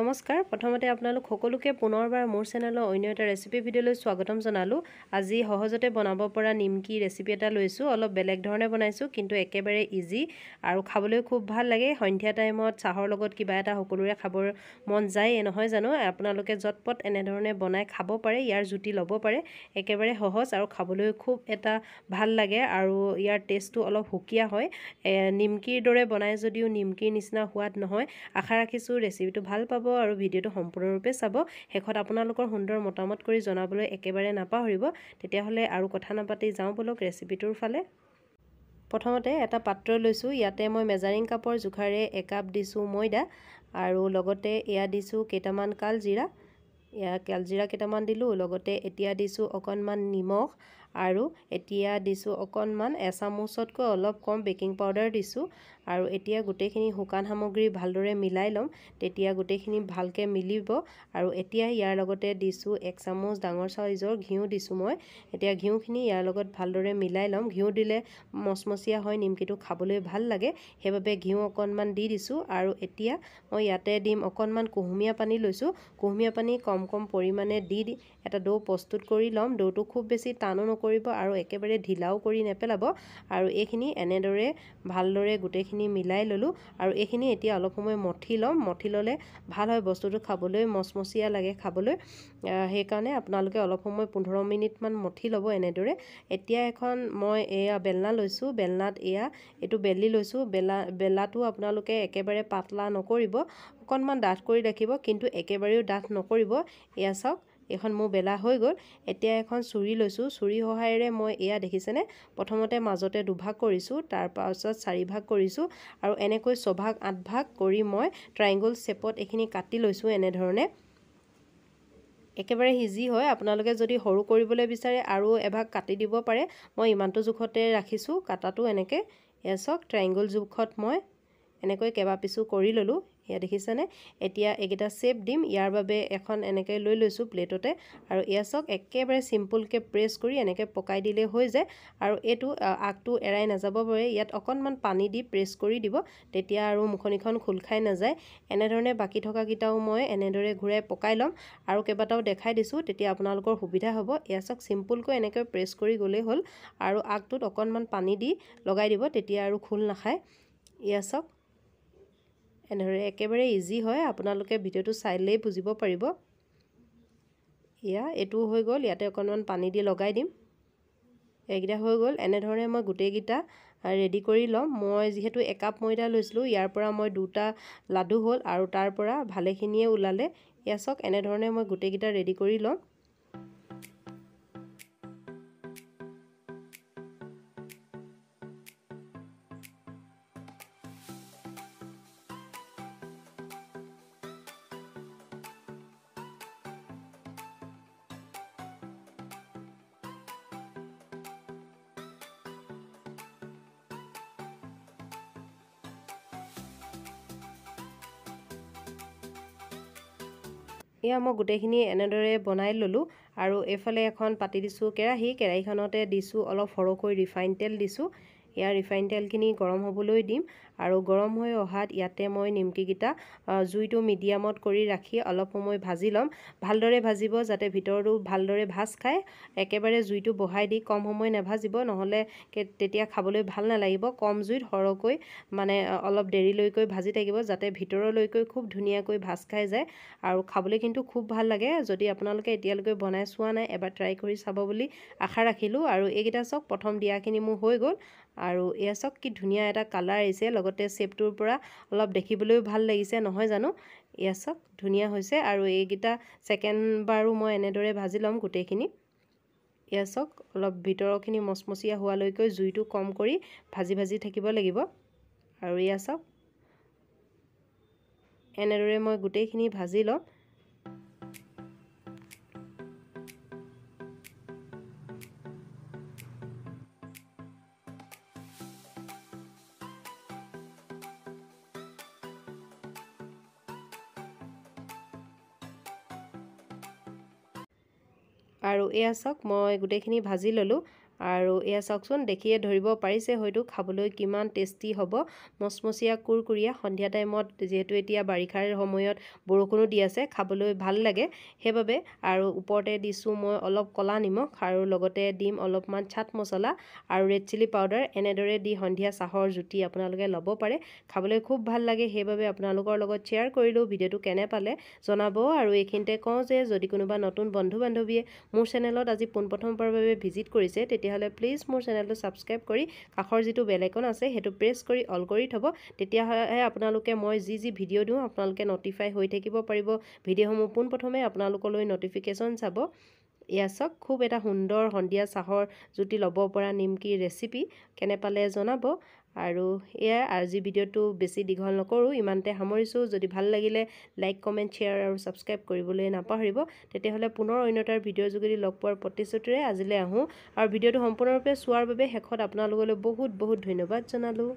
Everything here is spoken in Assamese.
নমস্কাৰ প্ৰথমতে আপোনালোক সকলোকে পুনৰবাৰ মোৰ চেনেলৰ অন্য এটা ৰেচিপি ভিডিঅ'লৈ স্বাগতম জনালোঁ আজি সহজতে বনাব পৰা নিমকি ৰেচিপি এটা লৈছোঁ অলপ বেলেগ ধৰণে বনাইছোঁ কিন্তু একেবাৰে ইজি আৰু খাবলৈ খুব ভাল লাগে সন্ধিয়া টাইমত চাহৰ লগত কিবা এটা সকলোৰে খাবৰ মন যায় নহয় জানো আপোনালোকে জটপট এনেধৰণে বনাই খাব পাৰে ইয়াৰ জুতি ল'ব পাৰে একেবাৰে সহজ আৰু খাবলৈ খুব এটা ভাল লাগে আৰু ইয়াৰ টেষ্টটো অলপ সুকীয়া হয় নিমকিৰ দৰে বনায় যদিও নিমকিৰ নিচিনা সোৱাদ নহয় আশা ৰাখিছোঁ ৰেচিপিটো ভাল পাব চাব আৰু ভিডিঅ'টো সম্পূৰ্ণৰূপে চাব শেষত আপোনালোকৰ সুন্দৰ মতামত কৰি জনাবলৈ একেবাৰে নাপাহৰিব তেতিয়াহ'লে আৰু কথা নাপাতি যাওঁ বোলক ৰেচিপিটোৰ ফালে প্ৰথমতে এটা পাত্ৰ লৈছোঁ ইয়াতে মই মেজাৰিং কাপৰ জোখাৰে একাপ দিছোঁ ময়দা আৰু লগতে এয়া দিছোঁ কেইটামান কালজিৰা এয়া কালজিৰা কেইটামান দিলোঁ লগতে এতিয়া দিছোঁ অকণমান নিমখ আৰু এতিয়া দিছোঁ অকণমান এচামুচতকৈ অলপ কম বেকিং পাউডাৰ দিছোঁ আৰু এতিয়া গোটেইখিনি শুকান সামগ্ৰী ভালদৰে মিলাই ল'ম তেতিয়া গোটেইখিনি ভালকৈ মিলিব আৰু এতিয়া ইয়াৰ লগতে দিছোঁ এক চামুচ ডাঙৰ চাইজৰ ঘিউ দিছোঁ মই এতিয়া ঘিউখিনি ইয়াৰ লগত ভালদৰে মিলাই ল'ম ঘিউ দিলে মচমচীয়া হয় নিমকিটো খাবলৈ ভাল লাগে সেইবাবে ঘিউ অকণমান দি দিছোঁ আৰু এতিয়া মই ইয়াতে দিম অকণমান কুহুমীয়া পানী লৈছোঁ কুহুমীয়া পানী কম কম পৰিমাণে দি দি এটা দৌ প্ৰস্তুত কৰি ল'ম দৌটো খুব বেছি টানো কৰিব আৰু একেবাৰে ঢিলাও কৰি নেপেলাব আৰু এইখিনি এনেদৰে ভালদৰে গোটেইখিনি মিলাই ল'লোঁ আৰু এইখিনি এতিয়া অলপ সময় মঠি ল'ম মঠি ল'লে ভাল হয় বস্তুটো খাবলৈ মচমচীয়া লাগে খাবলৈ সেইকাৰণে আপোনালোকে অলপ সময় পোন্ধৰ মিনিটমান মঠি ল'ব এনেদৰে এতিয়া এখন মই এয়া বেলনা লৈছোঁ বেলনাত এয়া এইটো বেলি লৈছোঁ বেলা বেলাটো আপোনালোকে একেবাৰে পাতলা নকৰিব অকণমান ডাঠ কৰি ৰাখিব কিন্তু একেবাৰেও ডাঠ নকৰিব এয়া চাওক এইখন মোৰ বেলা হৈ গ'ল এতিয়া এখন চুৰি লৈছোঁ চুৰি সহায়েৰে মই এয়া দেখিছেনে প্ৰথমতে মাজতে দুভাগ কৰিছোঁ তাৰপাছত চাৰিভাগ কৰিছোঁ আৰু এনেকৈ ছভাগ আঠভাগ কৰি মই ট্ৰাইংগল শ্বেপত এইখিনি কাটি লৈছোঁ এনেধৰণে একেবাৰে সিজি হয় আপোনালোকে যদি সৰু কৰিবলৈ বিচাৰে আৰু এভাগ কাটি দিব পাৰে মই ইমানটো জোখতে ৰাখিছোঁ কাটাটো এনেকৈ এয়া চাওক ট্ৰাইংগল জোখত মই এনেকৈ কেইবা পিছো কৰি ল'লোঁ এয়া দেখিছেনে এতিয়া এইকেইটা শ্বেপ দিম ইয়াৰ বাবে এখন এনেকৈ লৈ লৈছোঁ প্লেটতে আৰু ইয়াৰ চাওক একেবাৰে চিম্পুলকৈ প্ৰেছ কৰি এনেকৈ পকাই দিলে হৈ যায় আৰু এইটো আগটো এৰাই নাযাব পাৰে ইয়াত অকণমান পানী দি প্ৰেছ কৰি দিব তেতিয়া আৰু মুখনিখন খোল খাই নাযায় এনেধৰণে বাকী থকাকেইটাও মই এনেদৰে ঘূৰাই পকাই ল'ম আৰু কেইবাটাও দেখাই দিছোঁ তেতিয়া আপোনালোকৰ সুবিধা হ'ব ইয়াৰ চাওক চিম্পুলকৈ এনেকৈ প্ৰেছ কৰি গ'লেই হ'ল আৰু আগটোত অকণমান পানী দি লগাই দিব তেতিয়া আৰু খোল নাখায় ইয়াৰ চাওক এনেদৰে একেবাৰে ইজি হয় আপোনালোকে ভিডিঅ'টো চাই লৈ বুজিব পাৰিব এয়া এইটো হৈ গ'ল ইয়াতে অকণমান পানী দি লগাই দিম এইকেইটা হৈ গ'ল এনেধৰণে মই গোটেইকেইটা ৰেডি কৰি ল'ম মই যিহেতু একাপ ময়দা লৈছিলোঁ ইয়াৰ পৰা মই দুটা লাডু হ'ল আৰু তাৰ পৰা ভালেখিনিয়ে ওলালে চাওক এনেধৰণে মই গোটেইকেইটা ৰেডি কৰি ল'ম এয়া মই গোটেইখিনি এনেদৰে বনাই ললোঁ আৰু এইফালে এখন পাতি দিছোঁ কেৰাহী কেৰাহীখনতে দিছোঁ অলপ সৰহকৈ ৰিফাইন তেল দিছোঁ ইয়াৰ ৰিফাইন তেলখিনি গৰম হ'বলৈ দিম আৰু গৰম হৈ অহাত ইয়াতে মই নিমকিকেইটা জুইটো মিডিয়ামত কৰি ৰাখি অলপ সময় ভাজি ল'ম ভালদৰে ভাজিব যাতে ভিতৰটো ভালদৰে ভাজ খায় একেবাৰে জুইটো বহাই দি কম সময় নাভাজিব নহ'লে তেতিয়া খাবলৈ ভাল নালাগিব কম জুইত সৰহকৈ মানে অলপ দেৰিলৈকৈ ভাজি থাকিব যাতে ভিতৰলৈকে খুব ধুনীয়াকৈ ভাজ খাই যায় আৰু খাবলৈ কিন্তু খুব ভাল লাগে যদি আপোনালোকে এতিয়ালৈকে বনাই চোৱা নাই এবাৰ ট্ৰাই কৰি চাব বুলি আশা ৰাখিলোঁ আৰু এইকেইটা চাওক প্ৰথম দিয়াখিনি মোৰ হৈ গ'ল আৰু এয়া চাওক কি ধুনীয়া এটা কালাৰ আহিছে লগতে শ্বেপটোৰ পৰা অলপ দেখিবলৈও ভাল লাগিছে নহয় জানো এয়া চাওক ধুনীয়া হৈছে আৰু এইকেইটা ছেকেণ্ডবাৰো মই এনেদৰে ভাজি ল'ম গোটেইখিনি এয়া চাওক অলপ ভিতৰৰখিনি মচমচীয়া হোৱালৈকে জুইটো কম কৰি ভাজি ভাজি থাকিব লাগিব আৰু এয়া চাওক এনেদৰে মই গোটেইখিনি ভাজি ল'ম আৰু এয়া চাওক মই গোটেইখিনি ভাজি ললোঁ আৰু এয়া চাওকচোন দেখিয়ে ধৰিব পাৰিছে হয়তো খাবলৈ কিমান টেষ্টি হ'ব মচমচীয়া কুৰকুৰীয়া সন্ধিয়া টাইমত যিহেতু এতিয়া বাৰিষাৰ সময়ত বৰষুণো দি আছে খাবলৈ ভাল লাগে সেইবাবে আৰু ওপৰতে দিছোঁ মই অলপ ক'লা নিমখ আৰু লগতে দিম অলপমান চাট মচলা আৰু ৰেড চিলি পাউডাৰ এনেদৰে দি সন্ধিয়া চাহৰ জুতি আপোনালোকে ল'ব পাৰে খাবলৈ খুব ভাল লাগে সেইবাবে আপোনালোকৰ লগত শ্বেয়াৰ কৰিলোঁ ভিডিঅ'টো কেনে পালে জনাব আৰু এইখিনিতে কওঁ যে যদি কোনোবা নতুন বন্ধু বান্ধৱীয়ে মোৰ চেনেলত আজি পোনপ্ৰথমবাৰৰ বাবে ভিজিট কৰিছে তেতিয়া তেতিয়াহ'লে প্লিজ মোৰ চেনেলটো ছাবস্ক্ৰাইব কৰি কাষৰ যিটো বেলেগন আছে সেইটো প্ৰেছ কৰি অল কৰি থ'ব তেতিয়াহে আপোনালোকে মই যি যি ভিডিঅ' দিওঁ আপোনালোকে ন'টিফাই হৈ থাকিব পাৰিব ভিডিঅ'সমূহ পোনপ্ৰথমে আপোনালোকলৈ ন'টিফিকেশ্যন চাব ইয়াচক খুব এটা সুন্দৰ সন্ধিয়া চাহৰ জুতি ল'ব পৰা নিমকি ৰেচিপি কেনে পালে জনাব আৰু এয়া আজি ভিডিঅ'টো বেছি দীঘল নকৰোঁ ইমানতে সামৰিছোঁ যদি ভাল লাগিলে লাইক কমেণ্ট শ্বেয়াৰ আৰু ছাবস্ক্ৰাইব কৰিবলৈ নাপাহৰিব তেতিয়াহ'লে পুনৰ অন্যতাৰ ভিডিঅ'ৰ যোগেদি লগ পোৱাৰ প্ৰতিশ্ৰুতিৰে আজিলৈ আহোঁ আৰু ভিডিঅ'টো সম্পূৰ্ণৰূপে চোৱাৰ বাবে শেষত আপোনালোকলৈ বহুত বহুত ধন্যবাদ জনালোঁ